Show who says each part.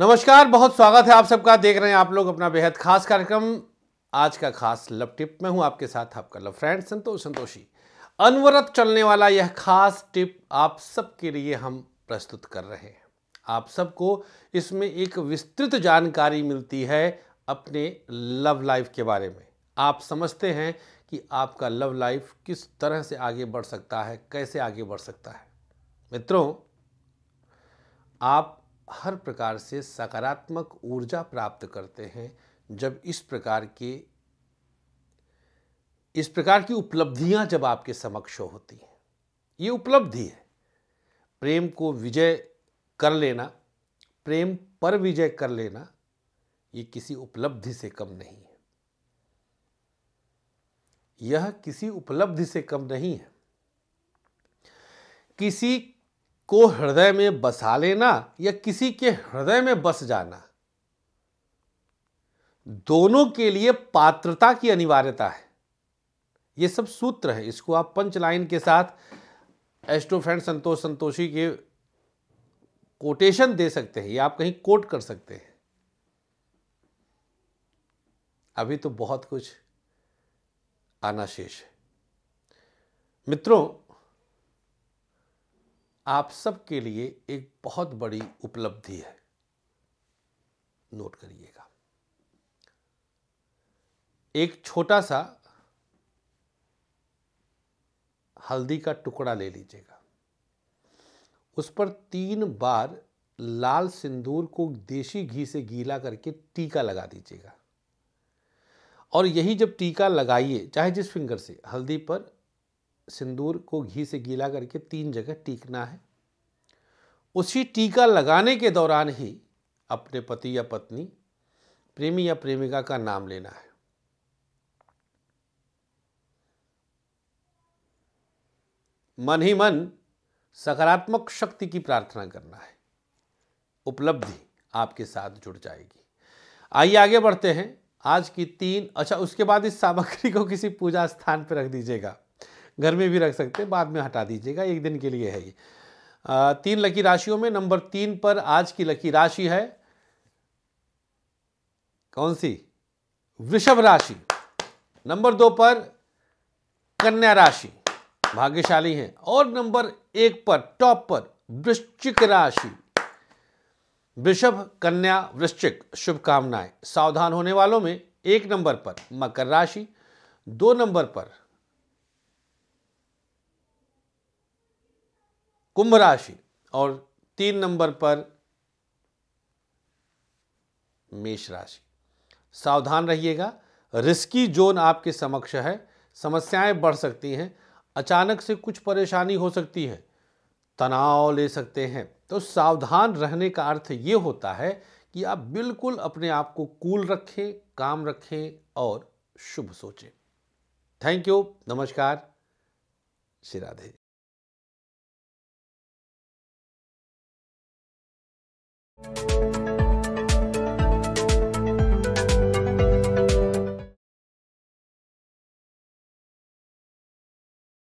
Speaker 1: नमस्कार बहुत स्वागत है आप सबका देख रहे हैं आप लोग अपना बेहद खास कार्यक्रम आज का खास लव टिप में हूं आपके साथ आपका लव फ्रेंड संतोष संतोषी अनवरत चलने वाला यह खास टिप आप सबके लिए हम प्रस्तुत कर रहे हैं आप सबको इसमें एक विस्तृत जानकारी मिलती है अपने लव लाइफ के बारे में आप समझते हैं कि आपका लव लाइफ किस तरह से आगे बढ़ सकता है कैसे आगे बढ़ सकता है मित्रों आप हर प्रकार से सकारात्मक ऊर्जा प्राप्त करते हैं जब इस प्रकार के इस प्रकार की उपलब्धियां जब आपके समक्ष होती हैं ये उपलब्धि है प्रेम को विजय कर लेना प्रेम पर विजय कर लेना ये किसी उपलब्धि से कम नहीं है यह किसी उपलब्धि से कम नहीं है किसी को हृदय में बसा लेना या किसी के हृदय में बस जाना दोनों के लिए पात्रता की अनिवार्यता है यह सब सूत्र है इसको आप पंच लाइन के साथ एस्ट्रोफ्रेंड संतोष संतोषी के कोटेशन दे सकते हैं या आप कहीं कोट कर सकते हैं अभी तो बहुत कुछ आना शेष है मित्रों आप सबके लिए एक बहुत बड़ी उपलब्धि है नोट करिएगा एक छोटा सा हल्दी का टुकड़ा ले लीजिएगा उस पर तीन बार लाल सिंदूर को देशी घी से गीला करके टीका लगा दीजिएगा और यही जब टीका लगाइए चाहे जिस फिंगर से हल्दी पर सिंदूर को घी से गीला करके तीन जगह टीकना है उसी टीका लगाने के दौरान ही अपने पति या पत्नी प्रेमी या प्रेमिका का नाम लेना है मन ही मन सकारात्मक शक्ति की प्रार्थना करना है उपलब्धि आपके साथ जुड़ जाएगी आइए आगे बढ़ते हैं आज की तीन अच्छा उसके बाद इस सामग्री को किसी पूजा स्थान पर रख दीजिएगा घर में भी रख सकते हैं बाद में हटा दीजिएगा एक दिन के लिए है ये तीन लकी राशियों में नंबर तीन पर आज की लकी राशि है कौन सी वृषभ राशि नंबर दो पर कन्या राशि भाग्यशाली है और नंबर एक पर टॉप पर वृश्चिक राशि वृषभ कन्या वृश्चिक शुभकामनाएं सावधान होने वालों में एक नंबर पर मकर राशि दो नंबर पर कुंभ राशि और तीन नंबर पर मेष राशि सावधान रहिएगा रिस्की जोन आपके समक्ष है समस्याएं बढ़ सकती हैं अचानक से कुछ परेशानी हो सकती है तनाव ले सकते हैं तो सावधान रहने का अर्थ ये होता है कि आप बिल्कुल अपने आप को कूल रखें काम रखें और शुभ सोचें थैंक यू नमस्कार श्री राधे Thank you